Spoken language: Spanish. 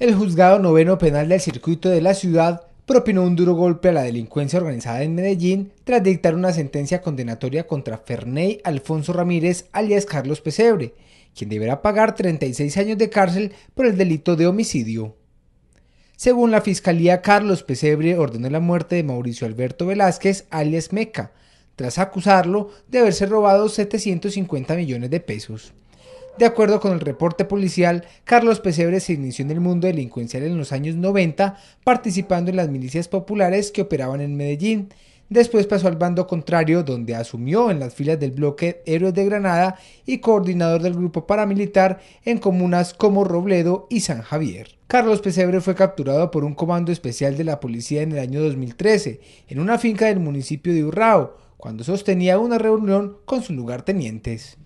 El juzgado noveno penal del circuito de la ciudad propinó un duro golpe a la delincuencia organizada en Medellín tras dictar una sentencia condenatoria contra Ferney Alfonso Ramírez, alias Carlos Pesebre, quien deberá pagar 36 años de cárcel por el delito de homicidio. Según la Fiscalía, Carlos Pesebre ordenó la muerte de Mauricio Alberto Velázquez, alias Meca, tras acusarlo de haberse robado 750 millones de pesos. De acuerdo con el reporte policial, Carlos Pesebre se inició en el mundo delincuencial en los años 90, participando en las milicias populares que operaban en Medellín. Después pasó al bando contrario, donde asumió en las filas del bloque Héroes de Granada y coordinador del grupo paramilitar en comunas como Robledo y San Javier. Carlos Pesebre fue capturado por un comando especial de la policía en el año 2013, en una finca del municipio de Urrao, cuando sostenía una reunión con sus lugartenientes.